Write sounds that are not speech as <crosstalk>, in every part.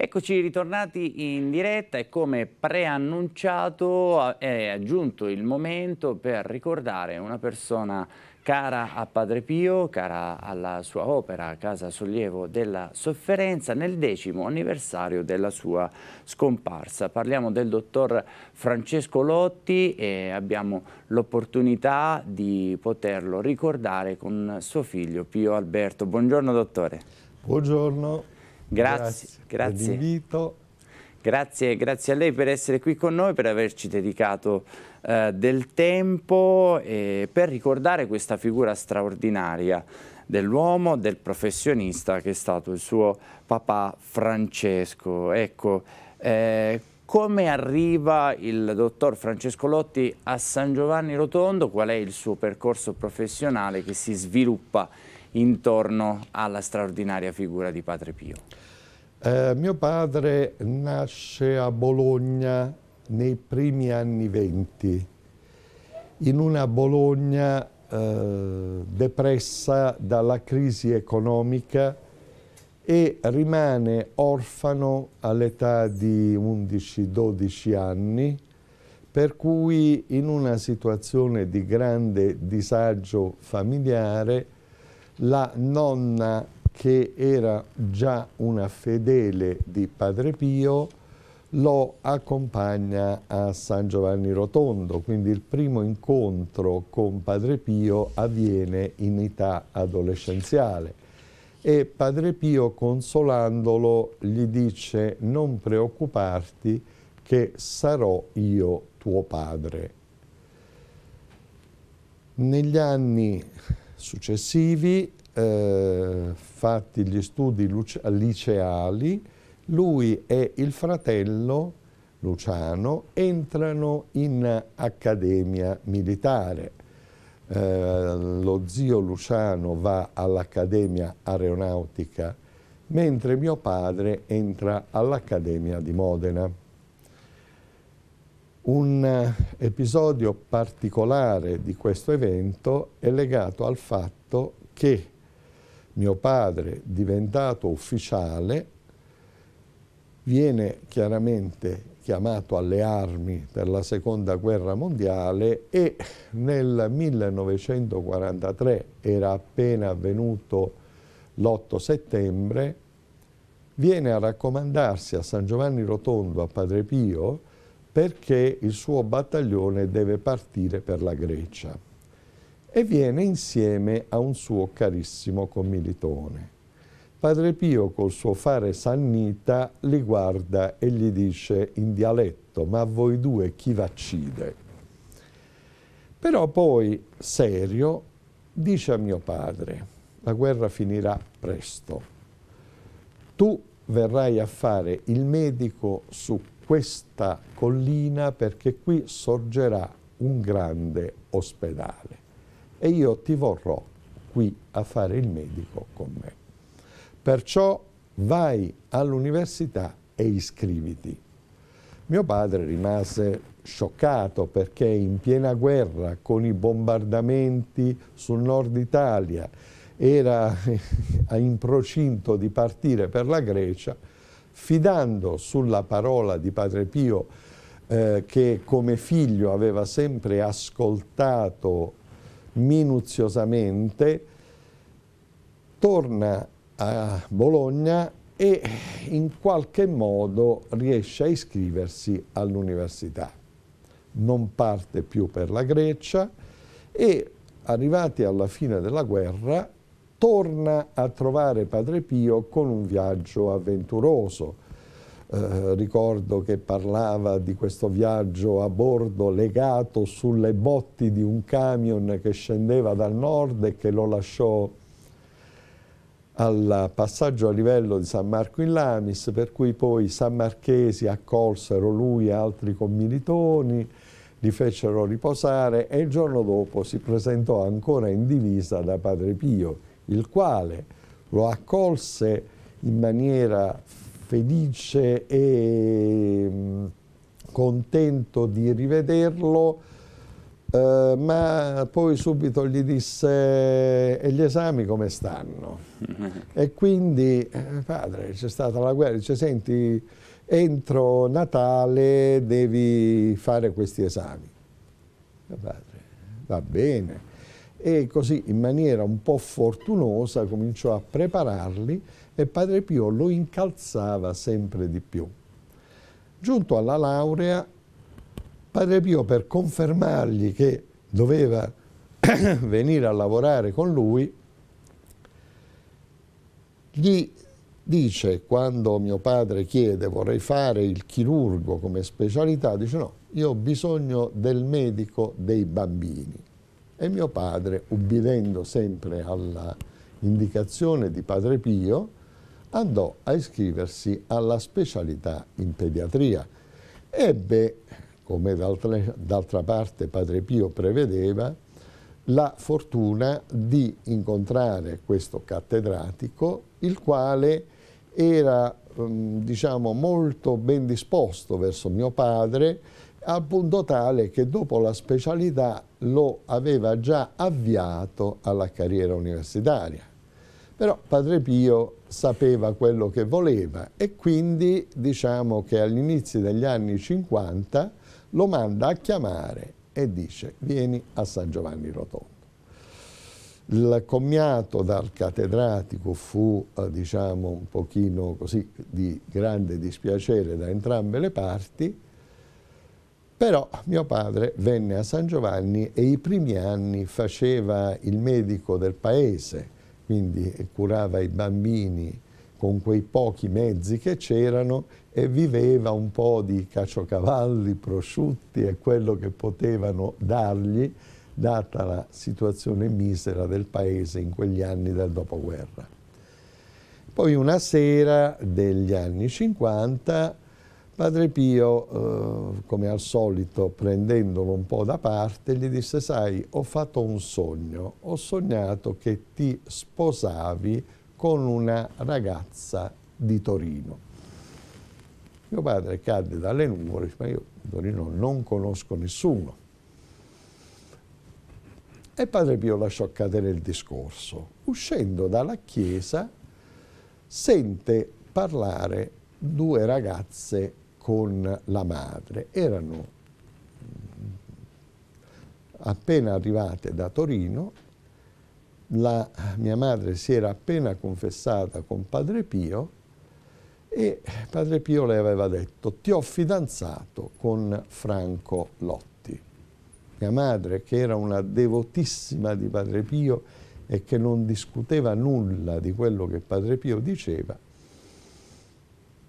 Eccoci ritornati in diretta e come preannunciato è giunto il momento per ricordare una persona cara a Padre Pio, cara alla sua opera Casa Sollievo della Sofferenza, nel decimo anniversario della sua scomparsa. Parliamo del dottor Francesco Lotti e abbiamo l'opportunità di poterlo ricordare con suo figlio Pio Alberto. Buongiorno dottore. Buongiorno. Grazie, grazie. Dell'invito. Grazie, grazie a lei per essere qui con noi, per averci dedicato eh, del tempo e per ricordare questa figura straordinaria dell'uomo, del professionista che è stato il suo papà Francesco. Ecco, eh, come arriva il dottor Francesco Lotti a San Giovanni Rotondo? Qual è il suo percorso professionale che si sviluppa intorno alla straordinaria figura di Padre Pio? Eh, mio padre nasce a Bologna nei primi anni venti, in una Bologna eh, depressa dalla crisi economica e rimane orfano all'età di 11-12 anni, per cui in una situazione di grande disagio familiare la nonna che era già una fedele di Padre Pio lo accompagna a San Giovanni Rotondo, quindi il primo incontro con Padre Pio avviene in età adolescenziale e Padre Pio consolandolo gli dice non preoccuparti che sarò io tuo padre. Negli anni successivi, eh, fatti gli studi liceali, lui e il fratello Luciano entrano in accademia militare. Eh, lo zio Luciano va all'accademia aeronautica mentre mio padre entra all'accademia di Modena. Un eh, episodio particolare di questo evento è legato al fatto che mio padre, diventato ufficiale, viene chiaramente chiamato alle armi per la seconda guerra mondiale e nel 1943 era appena avvenuto l'8 settembre, viene a raccomandarsi a San Giovanni Rotondo, a Padre Pio, perché il suo battaglione deve partire per la Grecia e viene insieme a un suo carissimo commilitone. Padre Pio col suo fare sannita li guarda e gli dice in dialetto ma a voi due chi vaccide? Però poi, serio, dice a mio padre la guerra finirà presto, tu verrai a fare il medico su questa collina perché qui sorgerà un grande ospedale e io ti vorrò qui a fare il medico con me. Perciò vai all'università e iscriviti. Mio padre rimase scioccato perché in piena guerra con i bombardamenti sul nord Italia era <laughs> in procinto di partire per la Grecia fidando sulla parola di Padre Pio eh, che come figlio aveva sempre ascoltato minuziosamente, torna a Bologna e in qualche modo riesce a iscriversi all'università. Non parte più per la Grecia e arrivati alla fine della guerra torna a trovare Padre Pio con un viaggio avventuroso. Eh, ricordo che parlava di questo viaggio a bordo legato sulle botti di un camion che scendeva dal nord e che lo lasciò al passaggio a livello di San Marco in Lamis, per cui poi i sammarchesi accolsero lui e altri commilitoni, li fecero riposare e il giorno dopo si presentò ancora in divisa da Padre Pio il quale lo accolse in maniera felice e mm, contento di rivederlo, eh, ma poi subito gli disse e gli esami come stanno? <laughs> e quindi, eh, padre, c'è stata la guerra, dice senti, entro Natale devi fare questi esami. E padre, va bene e così in maniera un po' fortunosa cominciò a prepararli e Padre Pio lo incalzava sempre di più. Giunto alla laurea, Padre Pio per confermargli che doveva <coughs> venire a lavorare con lui, gli dice quando mio padre chiede vorrei fare il chirurgo come specialità, dice no, io ho bisogno del medico dei bambini e mio padre, ubbidendo sempre alla indicazione di padre Pio, andò a iscriversi alla specialità in pediatria. Ebbe, come d'altra parte padre Pio prevedeva, la fortuna di incontrare questo cattedratico, il quale era mm, diciamo, molto ben disposto verso mio padre, al punto tale che dopo la specialità lo aveva già avviato alla carriera universitaria. Però Padre Pio sapeva quello che voleva e quindi diciamo che all'inizio degli anni 50 lo manda a chiamare e dice vieni a San Giovanni Rotondo. Il commiato dal cattedratico fu eh, diciamo un pochino così di grande dispiacere da entrambe le parti però mio padre venne a San Giovanni e i primi anni faceva il medico del paese, quindi curava i bambini con quei pochi mezzi che c'erano e viveva un po' di caciocavalli, prosciutti e quello che potevano dargli, data la situazione misera del paese in quegli anni del dopoguerra. Poi una sera degli anni 50 Padre Pio, eh, come al solito, prendendolo un po' da parte, gli disse, sai, ho fatto un sogno, ho sognato che ti sposavi con una ragazza di Torino. Mio padre cadde dalle nuvole, ma io Torino non conosco nessuno. E padre Pio lasciò cadere il discorso. Uscendo dalla chiesa, sente parlare due ragazze con la madre. Erano mm, appena arrivate da Torino, la, mia madre si era appena confessata con Padre Pio e Padre Pio le aveva detto ti ho fidanzato con Franco Lotti. Mia madre, che era una devotissima di Padre Pio e che non discuteva nulla di quello che Padre Pio diceva,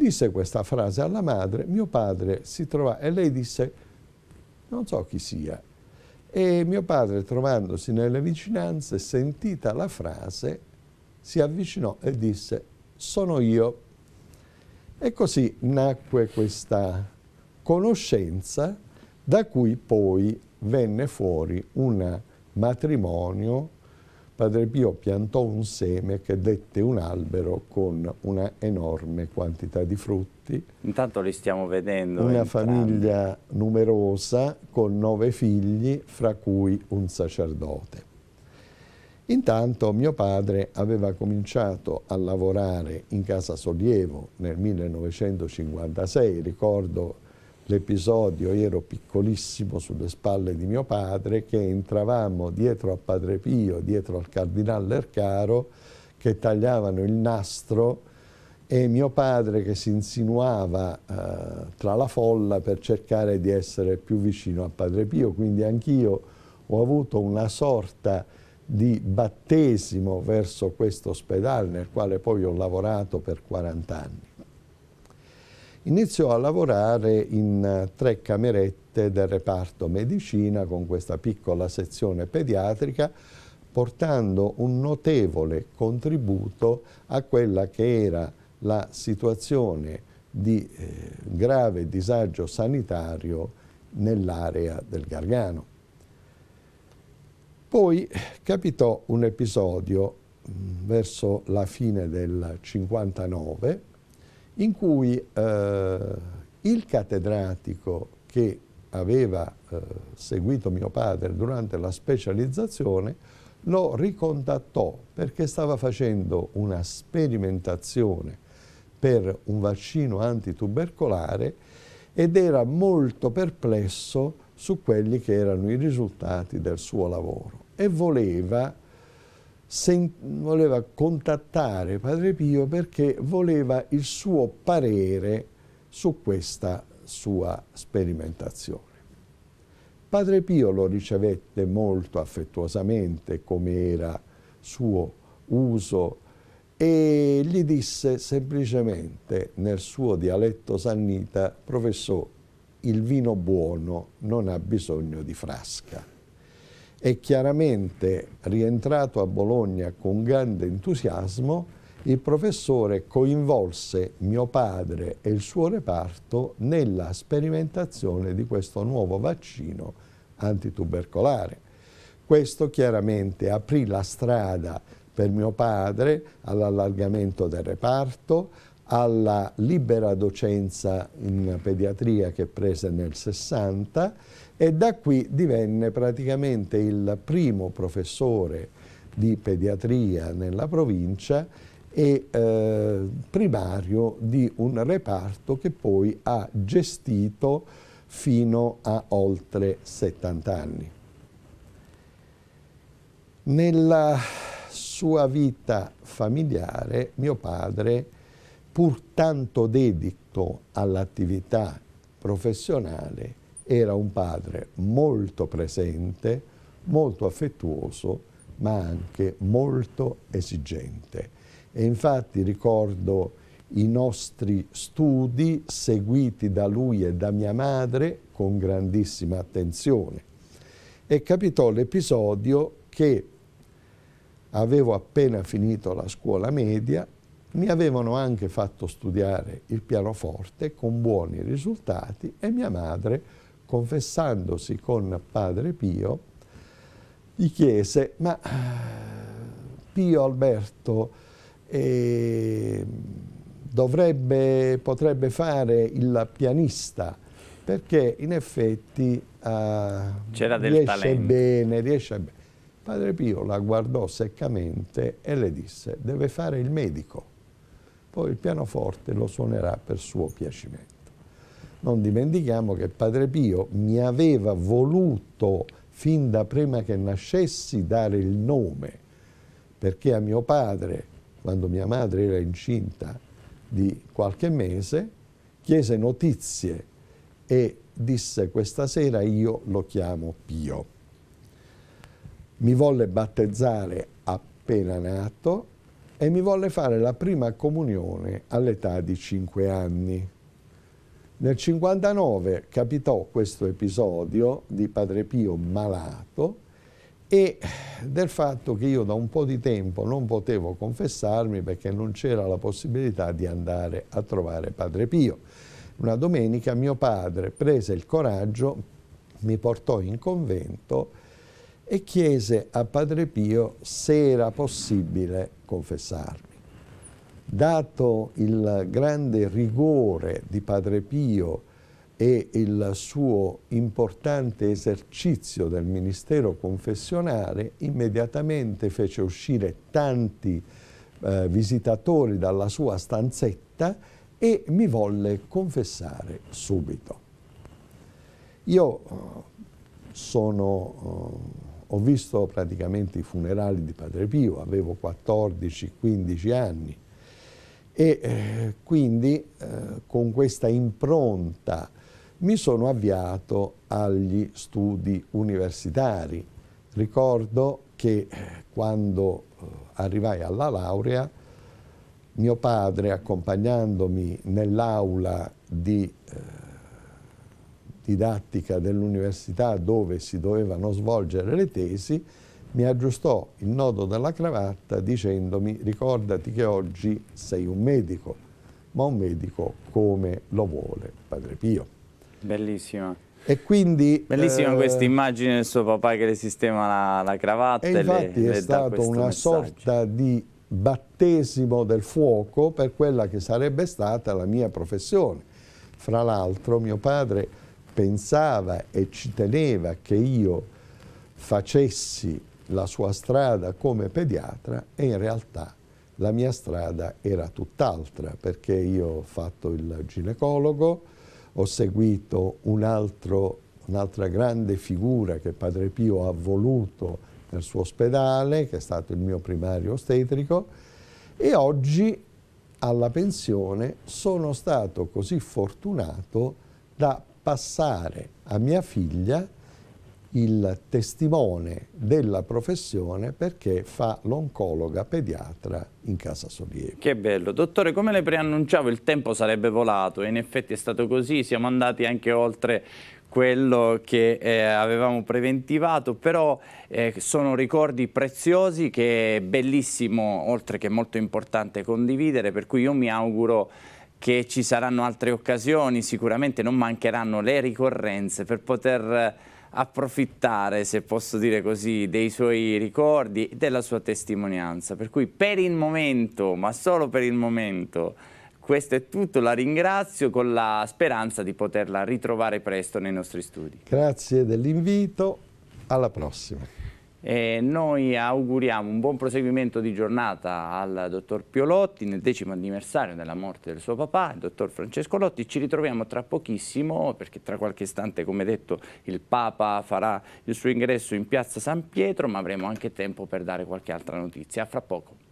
Disse questa frase alla madre, mio padre si trovava, e lei disse, non so chi sia. E mio padre, trovandosi nelle vicinanze, sentita la frase, si avvicinò e disse, sono io. E così nacque questa conoscenza da cui poi venne fuori un matrimonio Padre Pio piantò un seme che dette un albero con una enorme quantità di frutti. Intanto li stiamo vedendo. Una entrambi. famiglia numerosa con nove figli, fra cui un sacerdote. Intanto mio padre aveva cominciato a lavorare in casa Sollievo nel 1956, ricordo l'episodio, io ero piccolissimo sulle spalle di mio padre, che entravamo dietro a Padre Pio, dietro al Cardinale Ercaro, che tagliavano il nastro e mio padre che si insinuava eh, tra la folla per cercare di essere più vicino a Padre Pio, quindi anch'io ho avuto una sorta di battesimo verso questo ospedale nel quale poi ho lavorato per 40 anni. Iniziò a lavorare in eh, tre camerette del reparto medicina con questa piccola sezione pediatrica portando un notevole contributo a quella che era la situazione di eh, grave disagio sanitario nell'area del Gargano. Poi capitò un episodio mh, mm, verso la fine del 59 in cui eh, il cattedratico che aveva eh, seguito mio padre durante la specializzazione lo ricontattò perché stava facendo una sperimentazione per un vaccino antitubercolare ed era molto perplesso su quelli che erano i risultati del suo lavoro e voleva voleva contattare Padre Pio perché voleva il suo parere su questa sua sperimentazione. Padre Pio lo ricevette molto affettuosamente, come era suo uso, e gli disse semplicemente nel suo dialetto sannita, professore, il vino buono non ha bisogno di frasca e chiaramente rientrato a Bologna con grande entusiasmo il professore coinvolse mio padre e il suo reparto nella sperimentazione di questo nuovo vaccino antitubercolare. Questo chiaramente aprì la strada per mio padre all'allargamento del reparto, alla libera docenza in pediatria che prese nel 60 e da qui divenne praticamente il primo professore di pediatria nella provincia e eh, primario di un reparto che poi ha gestito fino a oltre 70 anni. Nella sua vita familiare mio padre, pur tanto dedito all'attività professionale, era un padre molto presente, molto affettuoso, ma anche molto esigente. E infatti ricordo i nostri studi seguiti da lui e da mia madre con grandissima attenzione. E capitò l'episodio che avevo appena finito la scuola media, mi avevano anche fatto studiare il pianoforte con buoni risultati e mia madre confessandosi con padre Pio, gli chiese, ma Pio Alberto eh, dovrebbe, potrebbe fare il pianista, perché in effetti ah, riesce, bene, riesce bene. Padre Pio la guardò seccamente e le disse, deve fare il medico, poi il pianoforte lo suonerà per suo piacimento. Non dimentichiamo che Padre Pio mi aveva voluto fin da prima che nascessi dare il nome, perché a mio padre, quando mia madre era incinta di qualche mese, chiese notizie e disse questa sera io lo chiamo Pio. Mi volle battezzare appena nato e mi volle fare la prima comunione all'età di 5 anni. Nel 59 capitò questo episodio di Padre Pio malato e del fatto che io da un po' di tempo non potevo confessarmi perché non c'era la possibilità di andare a trovare Padre Pio. Una domenica mio padre prese il coraggio, mi portò in convento e chiese a Padre Pio se era possibile confessarmi dato il grande rigore di Padre Pio e il suo importante esercizio del ministero confessionale, immediatamente fece uscire tanti eh, visitatori dalla sua stanzetta e mi volle confessare subito. Io eh, sono, eh, ho visto praticamente i funerali di Padre Pio, avevo 14-15 anni, e eh, quindi eh, con questa impronta mi sono avviato agli studi universitari. Ricordo che eh, quando eh, arrivai alla laurea mio padre accompagnandomi nell'aula di eh, didattica dell'università dove si dovevano svolgere le tesi mi aggiustò il nodo della cravatta dicendomi ricordati che oggi sei un medico, ma un medico come lo vuole Padre Pio. Bellissima. E quindi, Bellissima eh, questa immagine del suo papà che le sistema la, la cravatta. E infatti le, è stato una messaggio. sorta di battesimo del fuoco per quella che sarebbe stata la mia professione. Fra l'altro mio padre pensava e ci teneva che io facessi la sua strada come pediatra e in realtà la mia strada era tutt'altra perché io ho fatto il ginecologo, ho seguito un'altra un grande figura che Padre Pio ha voluto nel suo ospedale, che è stato il mio primario ostetrico, e oggi alla pensione sono stato così fortunato da passare a mia figlia il testimone della professione perché fa l'oncologa pediatra in casa Solievi. Che bello. Dottore, come le preannunciavo, il tempo sarebbe volato e in effetti è stato così, siamo andati anche oltre quello che eh, avevamo preventivato, però eh, sono ricordi preziosi che è bellissimo, oltre che molto importante condividere, per cui io mi auguro che ci saranno altre occasioni, sicuramente non mancheranno le ricorrenze per poter approfittare, se posso dire così, dei suoi ricordi e della sua testimonianza. Per cui per il momento, ma solo per il momento, questo è tutto, la ringrazio con la speranza di poterla ritrovare presto nei nostri studi. Grazie dell'invito, alla prossima. E noi auguriamo un buon proseguimento di giornata al dottor Piolotti nel decimo anniversario della morte del suo papà, il dottor Francesco Lotti. Ci ritroviamo tra pochissimo perché tra qualche istante, come detto, il Papa farà il suo ingresso in piazza San Pietro, ma avremo anche tempo per dare qualche altra notizia. A Fra poco.